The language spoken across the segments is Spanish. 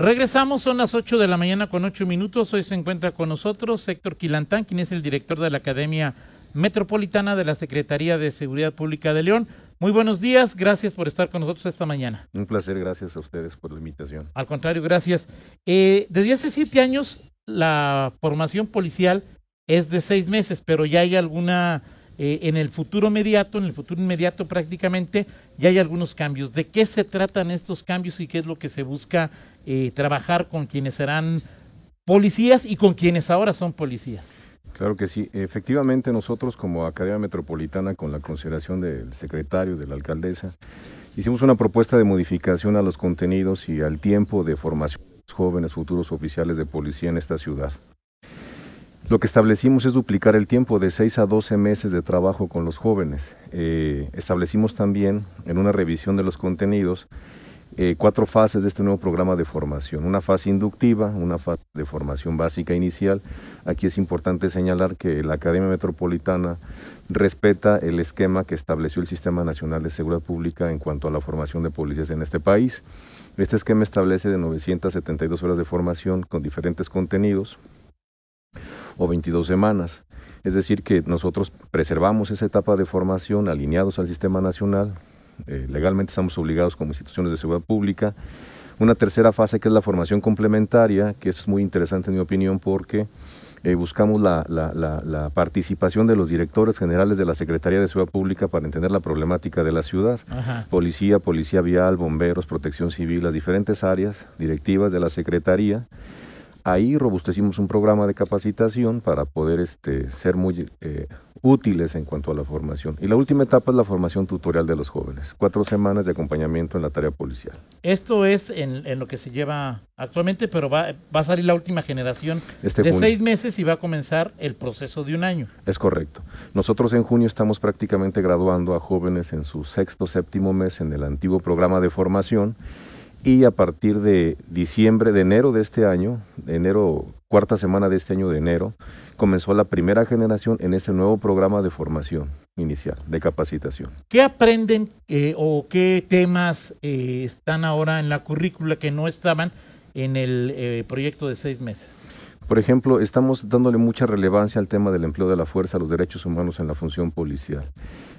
Regresamos, son las 8 de la mañana con 8 minutos. Hoy se encuentra con nosotros Héctor Quilantán, quien es el director de la Academia Metropolitana de la Secretaría de Seguridad Pública de León. Muy buenos días, gracias por estar con nosotros esta mañana. Un placer, gracias a ustedes por la invitación. Al contrario, gracias. Eh, desde hace siete años la formación policial es de seis meses, pero ya hay alguna, eh, en el futuro inmediato, en el futuro inmediato prácticamente, ya hay algunos cambios. ¿De qué se tratan estos cambios y qué es lo que se busca eh, trabajar con quienes serán policías y con quienes ahora son policías. Claro que sí. Efectivamente, nosotros como Academia Metropolitana, con la consideración del secretario, de la alcaldesa, hicimos una propuesta de modificación a los contenidos y al tiempo de formación de los jóvenes futuros oficiales de policía en esta ciudad. Lo que establecimos es duplicar el tiempo de 6 a 12 meses de trabajo con los jóvenes. Eh, establecimos también en una revisión de los contenidos eh, cuatro fases de este nuevo programa de formación. Una fase inductiva, una fase de formación básica inicial. Aquí es importante señalar que la Academia Metropolitana respeta el esquema que estableció el Sistema Nacional de Seguridad Pública en cuanto a la formación de policías en este país. Este esquema establece de 972 horas de formación con diferentes contenidos o 22 semanas. Es decir, que nosotros preservamos esa etapa de formación alineados al sistema nacional, eh, legalmente estamos obligados como instituciones de seguridad pública. Una tercera fase que es la formación complementaria, que es muy interesante en mi opinión porque eh, buscamos la, participación de los directores generales de la Secretaría de Seguridad Pública para entender la problemática de la ciudad, policía, policía vial, bomberos, protección civil, las diferentes áreas directivas de la Secretaría. Ahí robustecimos un programa de capacitación para poder este, ser muy... Eh, útiles en cuanto a la formación. Y la última etapa es la formación tutorial de los jóvenes, cuatro semanas de acompañamiento en la tarea policial. Esto es en, lo que se lleva actualmente, pero va, a salir la última generación este de seis meses y va a comenzar el proceso de un año. Es correcto. Nosotros en junio estamos prácticamente graduando a jóvenes en su sexto, séptimo mes en el antiguo programa de formación y a partir de diciembre, de enero de este año, enero, cuarta semana de este año de enero, comenzó la primera generación en este nuevo programa de formación inicial, de capacitación. ¿Qué aprenden eh, o qué temas eh, están ahora en la currícula que no estaban en el eh, proyecto de seis meses? Por ejemplo, estamos dándole mucha relevancia al tema del empleo de la fuerza, los derechos humanos en la función policial.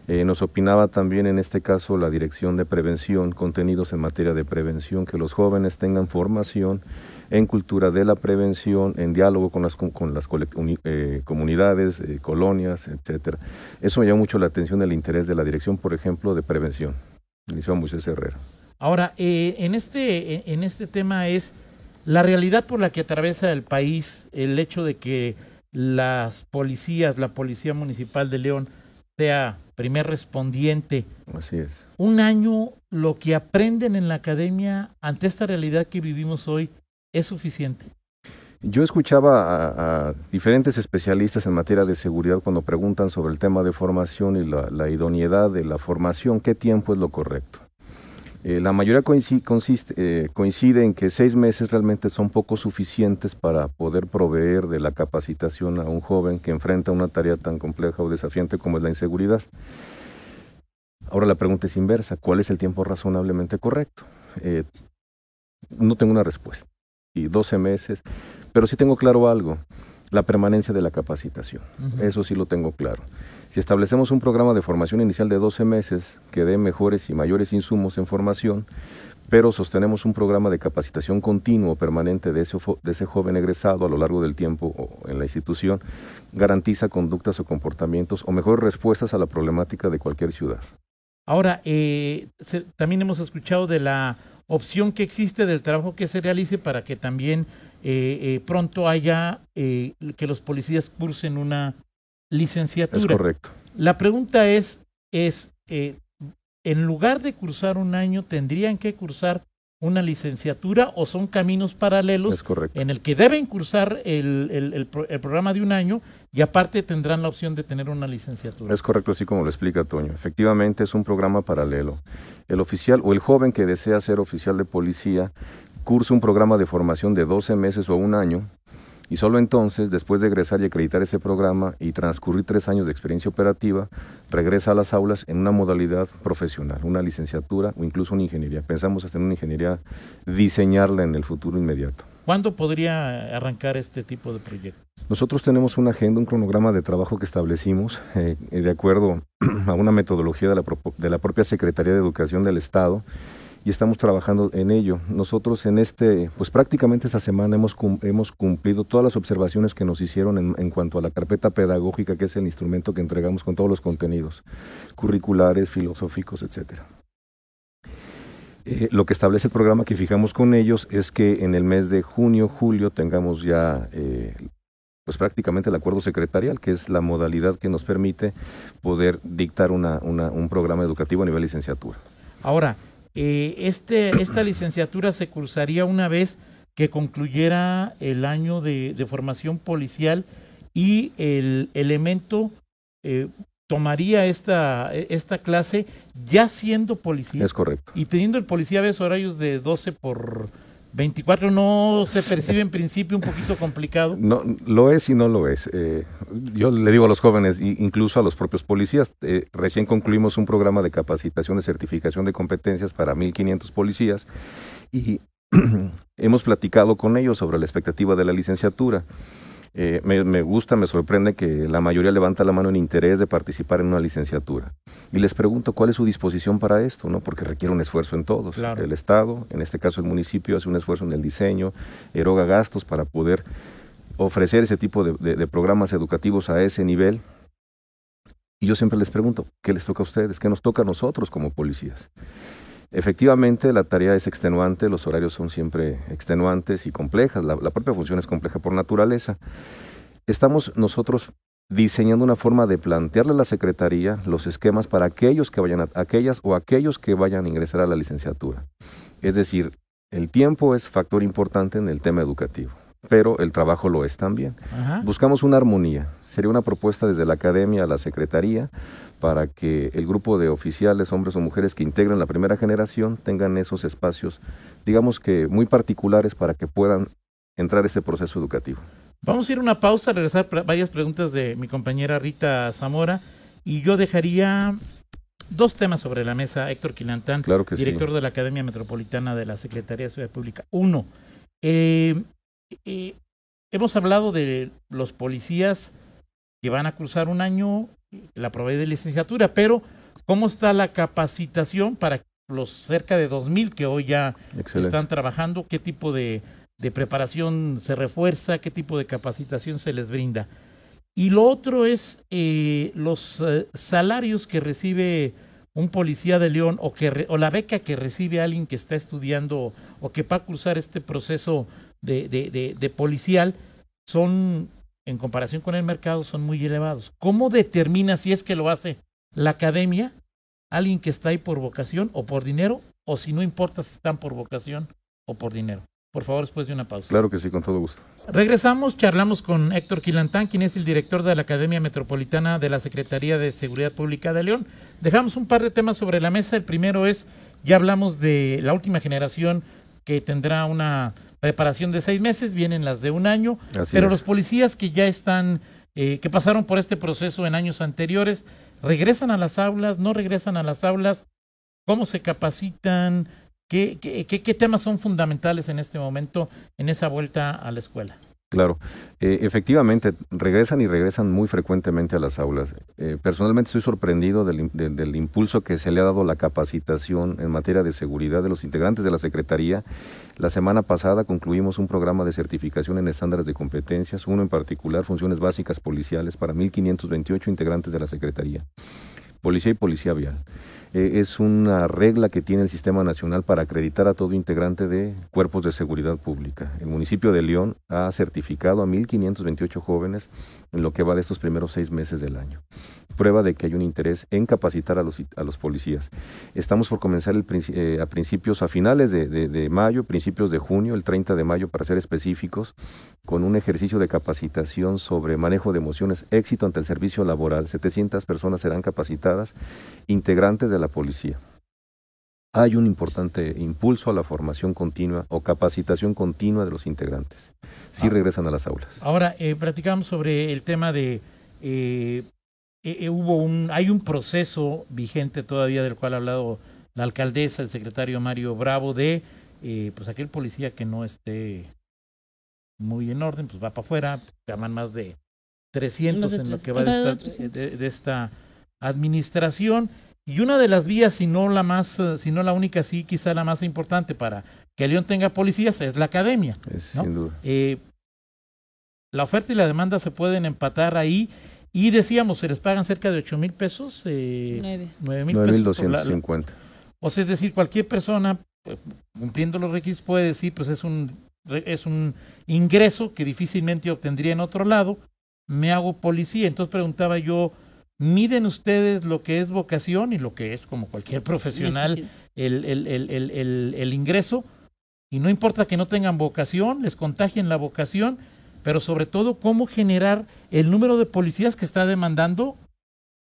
Eh, nos opinaba también en este caso la Dirección de Prevención, contenidos en materia de prevención, que los jóvenes tengan formación en cultura de la prevención, en diálogo con las, con las eh, comunidades, eh, colonias, etcétera. Eso me llamó mucho la atención el interés de la Dirección, por ejemplo, de Prevención, Iniciamos Moisés Herrera. Ahora, en, este, en este tema es la realidad por la que atraviesa el país, el hecho de que las policías, la Policía Municipal de León, sea primer respondiente. Así es. Un año, lo que aprenden en la academia ante esta realidad que vivimos hoy, ¿es suficiente? Yo escuchaba a, diferentes especialistas en materia de seguridad cuando preguntan sobre el tema de formación y la, idoneidad de la formación, qué tiempo es lo correcto. Eh, la mayoría eh, coincide, en que seis meses realmente son poco suficientes para poder proveer de la capacitación a un joven que enfrenta una tarea tan compleja o desafiante como es la inseguridad. Ahora la pregunta es inversa, ¿cuál es el tiempo razonablemente correcto? Eh, no tengo una respuesta. Y 12 meses, pero sí tengo claro algo, la permanencia de la capacitación. Eso sí lo tengo claro. Si establecemos un programa de formación inicial de 12 meses que dé mejores y mayores insumos en formación, pero sostenemos un programa de capacitación continuo, permanente de ese, joven egresado a lo largo del tiempo en la institución, garantiza conductas o comportamientos o mejores respuestas a la problemática de cualquier ciudad. Ahora, eh, también hemos escuchado de la opción que existe del trabajo que se realice para que también eh, eh, pronto haya que los policías cursen una licenciatura. Es correcto. La pregunta es, es eh, en lugar de cursar un año, ¿tendrían que cursar una licenciatura o son caminos paralelos en el que deben cursar el, el, programa de un año y aparte tendrán la opción de tener una licenciatura. Es correcto, así como lo explica Toño. Efectivamente es un programa paralelo. El oficial o el joven que desea ser oficial de policía cursa un programa de formación de 12 meses o un año y solo entonces, después de egresar y acreditar ese programa y transcurrir tres años de experiencia operativa, regresa a las aulas en una modalidad profesional, una licenciatura o incluso una ingeniería. Pensamos hasta en una ingeniería diseñarla en el futuro inmediato. ¿Cuándo podría arrancar este tipo de proyectos? Nosotros tenemos una agenda, un cronograma de trabajo que establecimos eh, de acuerdo a una metodología de la propia Secretaría de Educación del Estado y estamos trabajando en ello. Nosotros en este, pues prácticamente esta semana hemos, hemos cumplido todas las observaciones que nos hicieron en, cuanto a la carpeta pedagógica, que es el instrumento que entregamos con todos los contenidos curriculares, filosóficos, etcétera. Eh, lo que establece el programa que fijamos con ellos es que en el mes de junio, julio tengamos ya eh, pues prácticamente el acuerdo secretarial, que es la modalidad que nos permite poder dictar un programa educativo a nivel licenciatura. Ahora, eh, este, esta licenciatura se cursaría una vez que concluyera el año de, formación policial y el elemento eh, tomaría esta, esta clase ya siendo policía. Es correcto. Y teniendo el policía a veces horarios de 12 por 24 no se percibe en principio un poquito complicado. No, lo es y no lo es. Eh, yo le digo a los jóvenes, incluso a los propios policías, eh, recién concluimos un programa de capacitación de certificación de competencias para 1.500 policías y hemos platicado con ellos sobre la expectativa de la licenciatura. Eh, me, gusta, me sorprende que la mayoría levanta la mano en interés de participar en una licenciatura. Y les pregunto cuál es su disposición para esto, ¿no? Porque requiere un esfuerzo en todos. El Estado, en este caso el municipio, hace un esfuerzo en el diseño, eroga gastos para poder ofrecer ese tipo de programas educativos a ese nivel. Y yo siempre les pregunto, ¿qué les toca a ustedes? ¿Qué nos toca a nosotros como policías? Efectivamente, la tarea es extenuante, los horarios son siempre extenuantes y complejas, la, propia función es compleja por naturaleza. Estamos nosotros diseñando una forma de plantearle a la Secretaría los esquemas para aquellos que vayan a, aquellas o aquellos que vayan a ingresar a la licenciatura. Es decir, el tiempo es factor importante en el tema educativo pero el trabajo lo es también. Buscamos una armonía. Sería una propuesta desde la academia a la secretaría para que el grupo de oficiales, hombres o mujeres que integran la primera generación, tengan esos espacios, digamos que muy particulares para que puedan entrar ese proceso educativo. Vamos a ir a una pausa, regresar varias preguntas de mi compañera Rita Zamora y yo dejaría dos temas sobre la mesa, Héctor Quilantán, director de la Academia Metropolitana de la Secretaría de Ciudad Pública. Uno, eh, hemos hablado de los policías que van a cruzar un año la prueba de licenciatura, pero ¿cómo está la capacitación para los cerca de 2.000 que hoy ya están trabajando? ¿Qué tipo de, preparación se refuerza? ¿Qué tipo de capacitación se les brinda? Y lo otro es eh, los eh, salarios que recibe un policía de León o, que o la beca que recibe alguien que está estudiando o que va a cruzar este proceso de, de, de, policial son, en comparación con el mercado, son muy elevados. ¿Cómo determina si es que lo hace la academia, alguien que está ahí por vocación o por dinero, o si no importa si están por vocación o por dinero? Por favor, después de una pausa. Claro que sí, con todo gusto. Regresamos, charlamos con Héctor Quilantán, quien es el director de la Academia Metropolitana de la Secretaría de Seguridad Pública de León. Dejamos un par de temas sobre la mesa. El primero es, ya hablamos de la última generación que tendrá una preparación de seis meses, vienen las de un año, pero los policías que ya están, eh, que pasaron por este proceso en años anteriores, regresan a las aulas, no regresan a las aulas, cómo se capacitan, qué, qué temas son fundamentales en este momento en esa vuelta a la escuela. Claro, eh, efectivamente, regresan y regresan muy frecuentemente a las aulas. Eh, personalmente estoy sorprendido del, del, impulso que se le ha dado a la capacitación en materia de seguridad de los integrantes de la Secretaría. La semana pasada concluimos un programa de certificación en estándares de competencias, uno en particular, funciones básicas policiales para 1.528 integrantes de la Secretaría, policía y policía vial. Eh, es una regla que tiene el Sistema Nacional para acreditar a todo integrante de cuerpos de seguridad pública. El municipio de León ha certificado a 1.528 jóvenes en lo que va de estos primeros seis meses del año. Prueba de que hay un interés en capacitar a los, policías. Estamos por comenzar eh, a principios, a finales de, mayo, principios de junio, el 30 de mayo para ser específicos, con un ejercicio de capacitación sobre manejo de emociones, éxito ante el servicio laboral. 700 personas serán capacitadas, integrantes de la policía. Hay un importante impulso a la formación continua o capacitación continua de los integrantes. Si sí ah. regresan a las aulas. Ahora, eh, platicamos sobre el tema de... Eh, eh, eh, hubo un, hay un proceso vigente todavía del cual ha hablado la alcaldesa, el secretario Mario Bravo, de eh, pues aquel policía que no esté muy en orden, pues va para afuera, llaman más de 300 en lo que va de esta administración. Y una de las vías, si no la más, eh, si no la única, sí, quizá la más importante para que León tenga policías es la academia. Sin duda. Eh, la oferta y la demanda se pueden empatar ahí. Y decíamos, se les pagan cerca de ocho mil pesos. Eh, 9. mil pesos. o sea, es decir, cualquier persona, eh, cumpliendo los requisitos, puede decir, pues es un, es un ingreso que difícilmente obtendría en otro lado. Me hago policía. Entonces preguntaba yo miden ustedes lo que es vocación y lo que es, como cualquier profesional, el, ingreso. Y no importa que no tengan vocación, les contagien la vocación, pero sobre todo cómo generar el número de policías que está demandando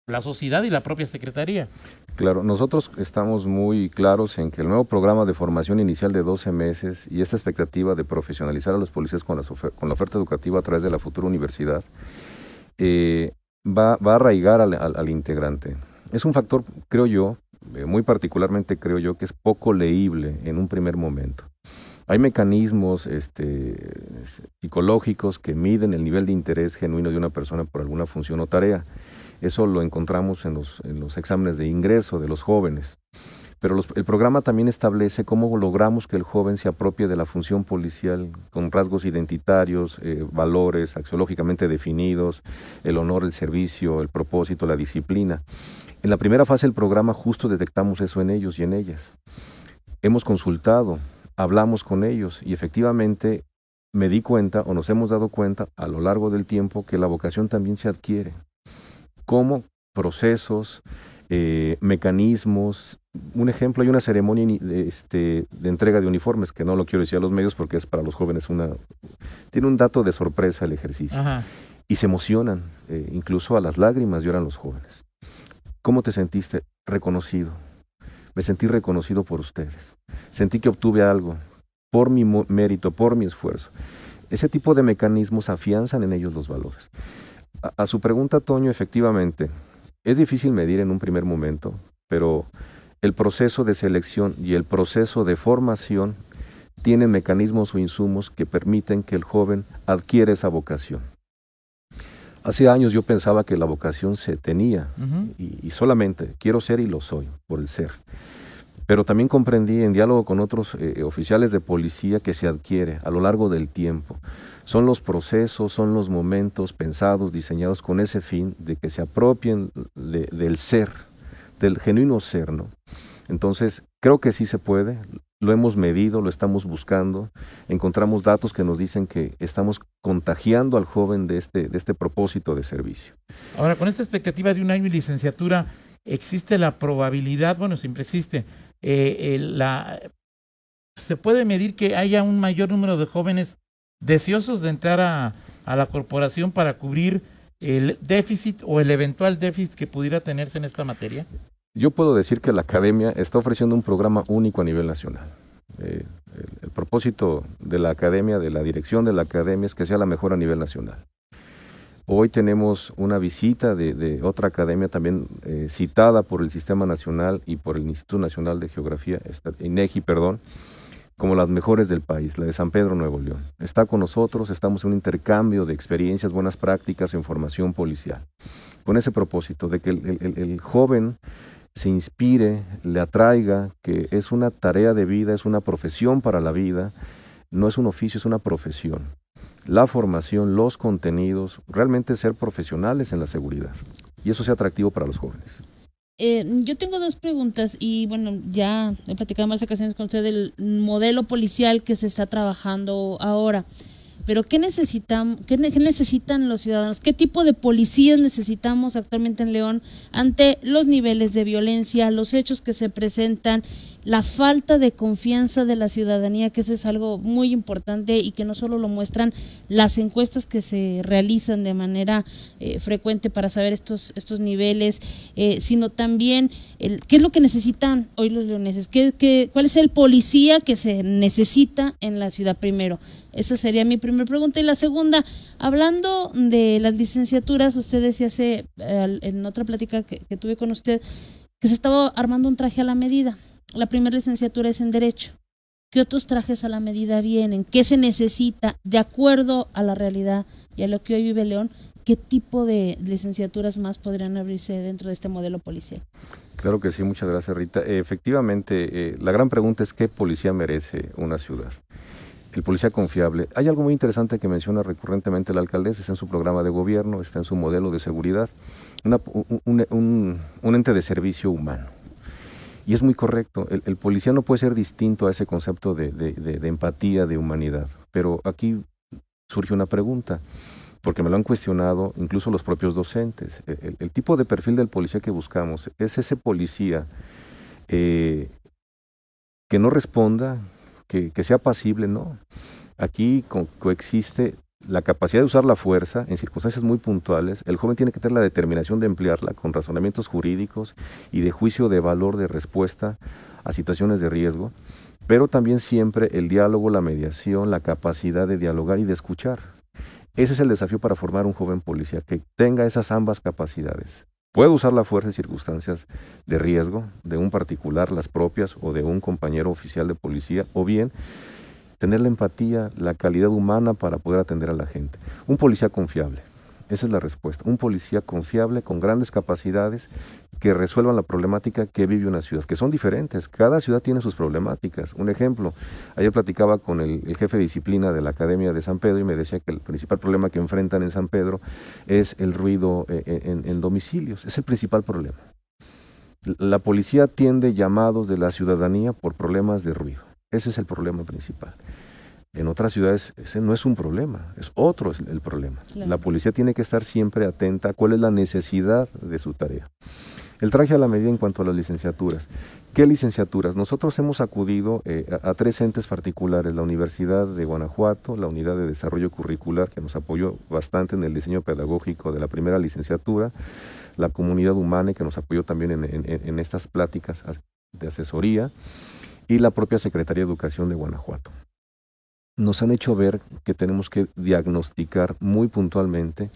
la sociedad y la propia Secretaría. Claro, nosotros estamos muy claros en que el nuevo programa de formación inicial de 12 meses y esta expectativa de profesionalizar a los policías con, con la oferta educativa a través de la futura universidad, eh, va, a arraigar al, integrante. Es un factor, creo yo, eh, muy particularmente creo yo, que es poco leíble en un primer momento. Hay mecanismos este, psicológicos que miden el nivel de interés genuino de una persona por alguna función o tarea. Eso lo encontramos en los exámenes de ingreso de los jóvenes. Pero el programa también establece cómo logramos que el joven se apropie de la función policial con rasgos identitarios, eh, valores axiológicamente definidos, el honor, el servicio, el propósito, la disciplina. En la primera fase del programa justo detectamos eso en ellos y en ellas. Hemos consultado, hablamos con ellos y efectivamente me di cuenta o nos hemos dado cuenta a lo largo del tiempo que la vocación también se adquiere. ¿Cómo? Procesos, eh, mecanismos, un ejemplo, hay una ceremonia este, de entrega de uniformes, que no lo quiero decir a los medios porque es para los jóvenes una... Tiene un dato de sorpresa el ejercicio. Y se emocionan, eh, incluso a las lágrimas lloran los jóvenes. ¿Cómo te sentiste? Reconocido. Me sentí reconocido por ustedes. Sentí que obtuve algo por mi mérito, por mi esfuerzo. Ese tipo de mecanismos afianzan en ellos los valores. a su pregunta, Toño, efectivamente, es difícil medir en un primer momento, pero el proceso de selección y el proceso de formación tienen mecanismos o insumos que permiten que el joven adquiere esa vocación. Hace años yo pensaba que la vocación se tenía y, solamente quiero ser y lo soy por el ser. Pero también comprendí en diálogo con otros eh, eh, oficiales de policía que se adquiere a lo largo del tiempo. Son los procesos, son los momentos pensados, diseñados con ese fin de que se apropien del ser, del genuino ser, ¿no? Entonces, creo que sí se puede, lo hemos medido, lo estamos buscando, encontramos datos que nos dicen que estamos contagiando al joven de este, de este propósito de servicio. Ahora, con esta expectativa de un año y licenciatura, ¿existe la probabilidad, bueno, siempre existe, eh, la, se puede medir que haya un mayor número de jóvenes deseosos de entrar a, a la corporación para cubrir el déficit o el eventual déficit que pudiera tenerse en esta materia? Yo puedo decir que la academia está ofreciendo un programa único a nivel nacional. Eh, el, propósito de la academia, de la dirección de la academia, es que sea la mejor a nivel nacional. Hoy tenemos una visita de, otra academia también eh, citada por el Sistema Nacional y por el Instituto Nacional de Geografía, INEGI, perdón, como las mejores del país, la de San Pedro Nuevo León. Está con nosotros, estamos en un intercambio de experiencias, buenas prácticas en formación policial, con ese propósito de que el, joven se inspire, le atraiga, que es una tarea de vida, es una profesión para la vida, no es un oficio, es una profesión. La formación, los contenidos, realmente ser profesionales en la seguridad. Y eso sea atractivo para los jóvenes. Eh, yo tengo dos preguntas y bueno, ya he platicado en varias ocasiones con usted del modelo policial que se está trabajando ahora. Pero ¿qué necesitan, qué, qué necesitan los ciudadanos? ¿Qué tipo de policías necesitamos actualmente en León ante los niveles de violencia, los hechos que se presentan la falta de confianza de la ciudadanía, que eso es algo muy importante y que no solo lo muestran las encuestas que se realizan de manera eh, frecuente para saber estos, estos niveles, eh, sino también el, qué es lo que necesitan hoy los leoneses, ¿Qué, cuál es el policía que se necesita en la ciudad primero. Esa sería mi primera pregunta. Y la segunda, hablando de las licenciaturas, usted decía hace, en otra plática que tuve con usted, que se estaba armando un traje a la medida la primera licenciatura es en Derecho. ¿Qué otros trajes a la medida vienen? ¿Qué se necesita de acuerdo a la realidad y a lo que hoy vive León? ¿Qué tipo de licenciaturas más podrían abrirse dentro de este modelo policial? Claro que sí, muchas gracias Rita. Efectivamente, eh, la gran pregunta es qué policía merece una ciudad. El policía confiable. Hay algo muy interesante que menciona recurrentemente la alcaldesa, está en su programa de gobierno, está en su modelo de seguridad, un ente de servicio humano y es muy correcto, el, policía no puede ser distinto a ese concepto de, empatía, de humanidad. Pero aquí surge una pregunta porque me lo han cuestionado incluso los propios docentes. E, el, tipo de perfil del policía que buscamos es ese policía eh, que no responda, que, sea pasible, ¿no? Aquí coexiste la capacidad de usar la fuerza en circunstancias muy puntuales, el joven tiene que tener la determinación de emplearla con razonamientos jurídicos y de juicio de valor de respuesta a situaciones de riesgo, pero también siempre el diálogo, la mediación, la capacidad de dialogar y de escuchar. Ese es el desafío para formar un joven policía, que tenga esas ambas capacidades. Puede usar la fuerza en circunstancias de riesgo, de un particular, las propias, o de un compañero oficial de policía, o bien tener la empatía, la calidad humana para poder atender a la gente. Un policía confiable, esa es la respuesta. Un policía confiable, con grandes capacidades, que resuelvan la problemática que vive una ciudad, que son diferentes. Cada ciudad tiene sus problemáticas. Un ejemplo, ayer platicaba con el, jefe de disciplina de la Academia de San Pedro y me decía que el principal problema que enfrentan en San Pedro es el ruido eh, eh, en, en domicilios. Es el principal problema. La policía atiende llamados de la ciudadanía por problemas de ruido. Ese es el problema principal. En otras ciudades ese no es un problema, es otro el problema. La policía tiene que estar siempre atenta a cuál es la necesidad de su tarea. El traje a la medida en cuanto a las licenciaturas. ¿Qué licenciaturas? Nosotros hemos acudido eh, a, tres entes particulares, la Universidad de Guanajuato, la Unidad de Desarrollo Curricular, que nos apoyó bastante en el diseño pedagógico de la primera licenciatura, la Comunidad Humana, que nos apoyó también en, en estas pláticas de asesoría y la propia Secretaría de Educación de Guanajuato. Nos han hecho ver que tenemos que diagnosticar muy puntualmente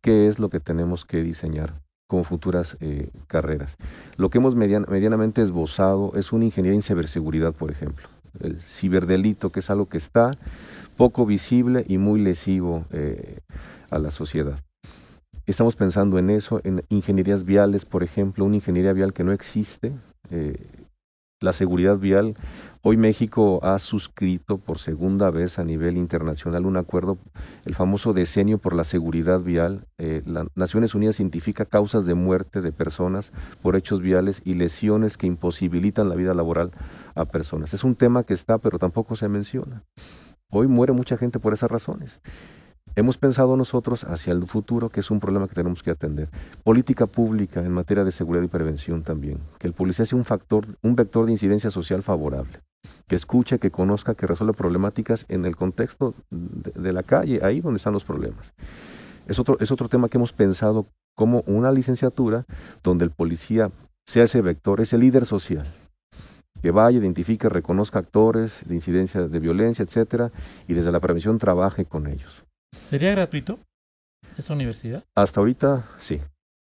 qué es lo que tenemos que diseñar como futuras eh, carreras. Lo que hemos medianamente esbozado es una ingeniería en ciberseguridad, por ejemplo. El ciberdelito, que es algo que está poco visible y muy lesivo eh, a la sociedad. Estamos pensando en eso, en ingenierías viales, por ejemplo, una ingeniería vial que no existe. Eh, la seguridad vial. Hoy México ha suscrito por segunda vez a nivel internacional un acuerdo, el famoso decenio por la seguridad vial. Eh, las Naciones Unidas identifica causas de muerte de personas por hechos viales y lesiones que imposibilitan la vida laboral a personas. Es un tema que está, pero tampoco se menciona. Hoy muere mucha gente por esas razones hemos pensado nosotros hacia el futuro que es un problema que tenemos que atender. Política pública en materia de seguridad y prevención también. Que el policía sea un factor, un vector de incidencia social favorable. Que escuche, que conozca, que resuelva problemáticas en el contexto de, la calle, ahí donde están los problemas. Es otro, es otro tema que hemos pensado como una licenciatura donde el policía sea ese vector, ese líder social que vaya, identifique, reconozca actores de incidencia de violencia, etcétera, y desde la prevención trabaje con ellos. ¿Sería gratuito esa universidad? Hasta ahorita sí.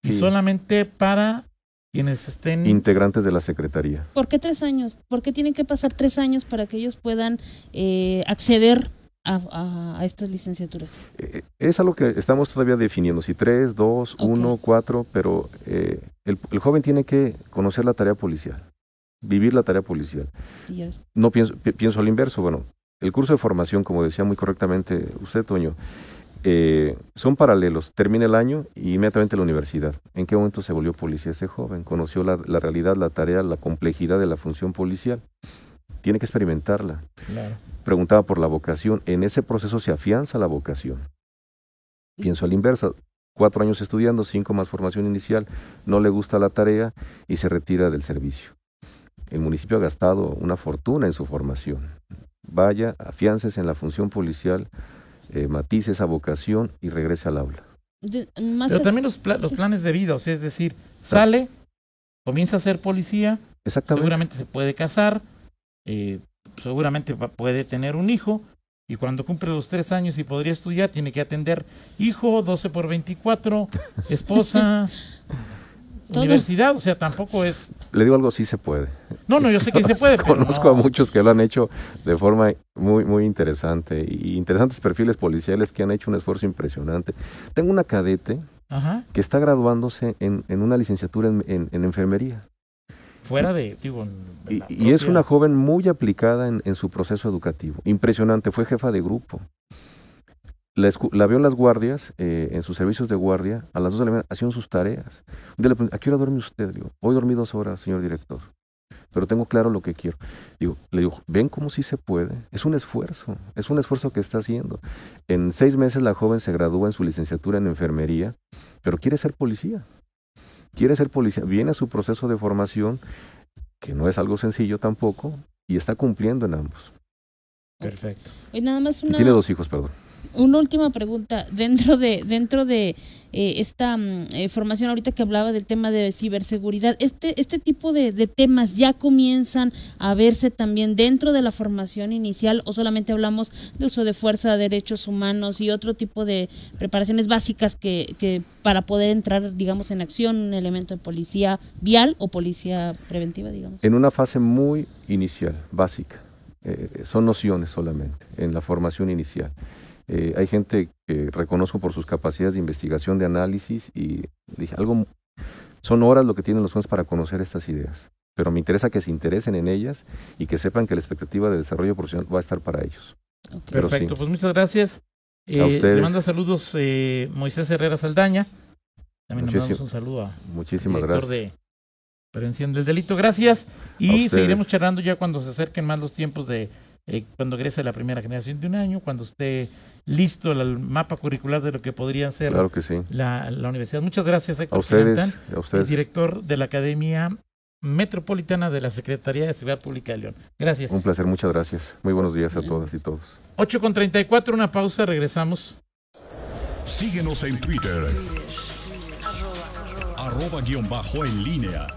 Y solamente para quienes estén... Integrantes de la Secretaría. ¿Por qué tres años? ¿Por qué tienen que pasar tres años para que ellos puedan eh, acceder a, estas licenciaturas? Eh, es algo que estamos todavía definiendo, si tres, dos, uno, cuatro, pero eh, el, joven tiene que conocer la tarea policial, vivir la tarea policial. No pienso, pienso al inverso, bueno, el curso de formación, como decía muy correctamente usted, Toño, eh, son paralelos. Termina el año y inmediatamente la universidad. ¿En qué momento se volvió policía ese joven? Conoció la, realidad, la tarea, la complejidad de la función policial. Tiene que experimentarla. Preguntaba por la vocación. En ese proceso se afianza la vocación. Pienso a la inversa. Cuatro años estudiando, cinco más formación inicial, no le gusta la tarea y se retira del servicio. El municipio ha gastado una fortuna en su formación vaya, afiances en la función policial, eh, matices a vocación y regrese al aula. Pero también los, planes de vida, o sea, es decir, ah. sale, comienza a ser policía, seguramente se puede casar, eh, seguramente puede tener un hijo, y cuando cumple los tres años y podría estudiar, tiene que atender hijo, 12 por 24, esposa, universidad, o sea, tampoco es... Le digo algo, sí se puede. No, no, yo sé que se puede. Conozco a muchos que lo han hecho de forma muy, muy interesante y interesantes perfiles policiales que han hecho un esfuerzo impresionante. Tengo una cadete que está graduándose en, en una licenciatura en, enfermería. Fuera de, y, es una joven muy aplicada en su proceso educativo. Impresionante, fue jefa de grupo. La, vio en las guardias, eh, en sus servicios de guardia, a las dos de la mañana, sus tareas. ¿a qué hora duerme usted? Digo, hoy dormí dos horas, señor director, pero tengo claro lo que quiero. Digo, le digo, ven cómo sí se puede. Es un esfuerzo, es un esfuerzo que está haciendo. En seis meses la joven se gradúa en su licenciatura en enfermería, pero quiere ser policía. Quiere ser policía, viene a su proceso de formación, que no es algo sencillo tampoco, y está cumpliendo en ambos. Perfecto. tiene dos hijos, perdón una última pregunta. Dentro de, dentro de eh, esta mm, eh, formación ahorita que hablaba del tema de ciberseguridad, este, este tipo de, temas ya comienzan a verse también dentro de la formación inicial o solamente hablamos de uso de fuerza, derechos humanos y otro tipo de preparaciones básicas que, para poder entrar, digamos, en acción un elemento de policía vial o policía preventiva, digamos. En una fase muy inicial, básica. Eh, son nociones solamente en la formación inicial. Eh, hay gente que reconozco por sus capacidades de investigación, de análisis, y dije, algo, son horas lo que tienen los jóvenes para conocer estas ideas, pero me interesa que se interesen en ellas y que sepan que la expectativa de desarrollo profesional va a estar para ellos. Perfecto, pues muchas gracias. Eh, a ustedes. Le manda saludos eh, Moisés Herrera Saldaña. También le mandamos un saludo a muchísimas director de Prevención del Delito. Gracias. Y seguiremos charlando ya cuando se acerquen más los tiempos de eh, cuando egrese la primera generación de un año, cuando esté listo el mapa curricular de lo que podría ser la, universidad. Muchas gracias, Héctor a ustedes, director de la Academia Metropolitana de la Secretaría de Seguridad Pública de León. Gracias. Un placer, muchas gracias. Muy buenos días a todas y todos. 8.34, con una pausa, regresamos. Síguenos en Twitter. en línea.